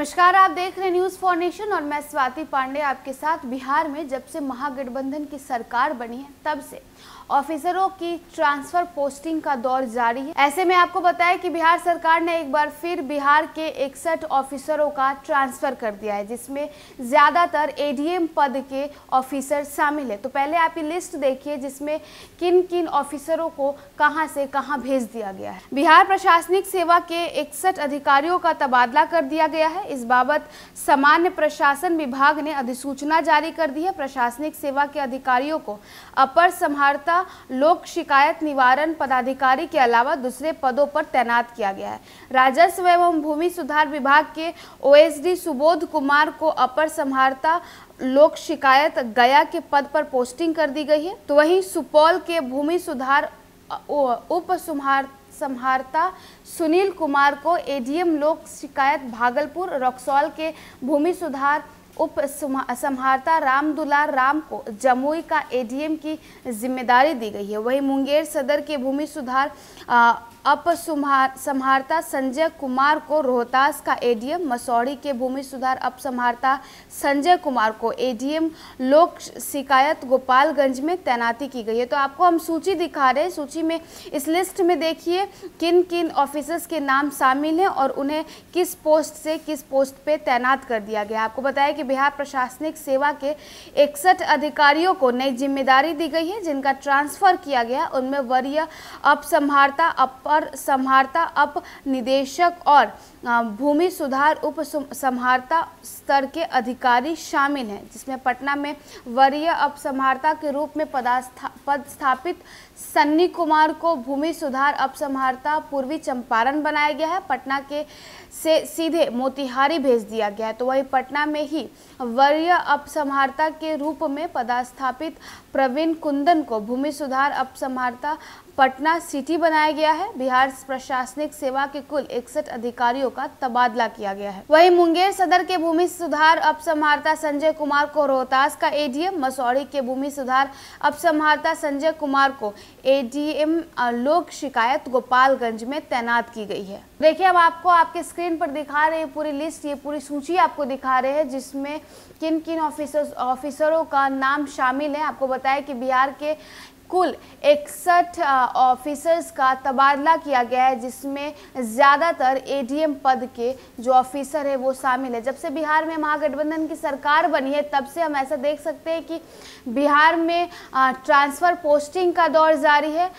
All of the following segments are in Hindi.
नमस्कार आप देख रहे न्यूज फॉर नेशन और मैं स्वाति पांडे आपके साथ बिहार में जब से महागठबंधन की सरकार बनी है तब से ऑफिसरों की ट्रांसफर पोस्टिंग का दौर जारी है ऐसे में आपको बताया कि बिहार सरकार ने एक बार फिर बिहार के इकसठ ऑफिसरों का ट्रांसफर कर दिया है जिसमें ज्यादातर एडीएम पद के ऑफिसर शामिल है तो पहले आप ये लिस्ट देखिए जिसमें किन किन ऑफिसरों को कहां से कहां भेज दिया गया है बिहार प्रशासनिक सेवा के इकसठ अधिकारियों का तबादला कर दिया गया है इस बाबत सामान्य प्रशासन विभाग ने अधिसूचना जारी कर दी है प्रशासनिक सेवा के अधिकारियों को अपर समाहर्ता लोक शिकायत निवारण पदाधिकारी के अलावा दूसरे पदों पर तैनात किया गया है राजस्व एवं भूमि सुधार विभाग के ओ सुबोध कुमार को अपर समाहर्ता लोक शिकायत गया के पद पर पोस्टिंग कर दी गई है तो वहीं सुपौल के भूमि सुधार उप संहारता सुनील कुमार को एडीएम लोक शिकायत भागलपुर रक्सौल के भूमि सुधार उप संहारता राम दुलार राम को जमुई का एडीएम की जिम्मेदारी दी गई है वहीं मुंगेर सदर के भूमि सुधार आ, अपसंहारता संजय कुमार को रोहतास का एडीएम मसौड़ी के भूमि सुधार अपसंहारता संजय कुमार को एडीएम लोक शिकायत गोपालगंज में तैनाती की गई है तो आपको हम सूची दिखा रहे हैं सूची में इस लिस्ट में देखिए किन किन ऑफिसर्स के नाम शामिल हैं और उन्हें किस पोस्ट से किस पोस्ट पे तैनात कर दिया गया आपको बताया कि बिहार प्रशासनिक सेवा के इकसठ अधिकारियों को नई जिम्मेदारी दी गई है जिनका ट्रांसफर किया गया उनमें वरीय अपसंहारता अप और संहारता अप निदेशक और भूमि सुधार उप संहारता स्तर के अधिकारी शामिल हैं जिसमें पटना में वरीय अप संहारता के रूप में पदास्था पदस्थापित सन्नी कुमार को भूमि सुधार अपसंहारता पूर्वी चंपारण बनाया गया है पटना के से सीधे मोतिहारी भेज दिया गया है तो वही पटना में ही वरीय अपसंहारता के रूप में पदस्थापित प्रवीण कुंदन को भूमि सुधार अपसंहारता पटना सिटी बनाया गया है बिहार प्रशासनिक सेवा के कुल इकसठ अधिकारियों का तबादला किया गया है वही मुंगेर सदर के भूमि सुधार अपसंहारता संजय कुमार को रोहतास का एडीएम मसौरी के भूमि सुधार अपसंहारता अभियंता संजय कुमार को एडीएम लोक शिकायत गोपालगंज में तैनात की गई है देखिए अब आपको आपके स्क्रीन पर दिखा रहे हैं पूरी लिस्ट ये पूरी सूची आपको दिखा रहे हैं जिसमें किन किन ऑफिसर्स ऑफिसरों का नाम शामिल है आपको बताया कि बिहार के कुल इकसठ ऑफिसर्स का तबादला किया गया है जिसमें ज़्यादातर एडीएम पद के जो ऑफिसर है वो शामिल है जब से बिहार में महागठबंधन की सरकार बनी है तब से हम ऐसा देख सकते हैं कि बिहार में ट्रांसफ़र पोस्टिंग का दौर जारी है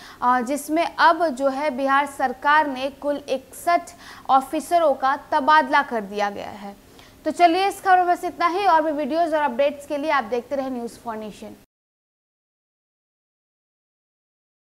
जिसमें अब जो है बिहार सरकार ने कुल इकसठ ऑफिसरों का तबादला कर दिया गया है तो चलिए इस खबर में बस इतना ही और भी वीडियोज़ और अपडेट्स के लिए आप देखते रहें न्यूज़ फॉर नेशन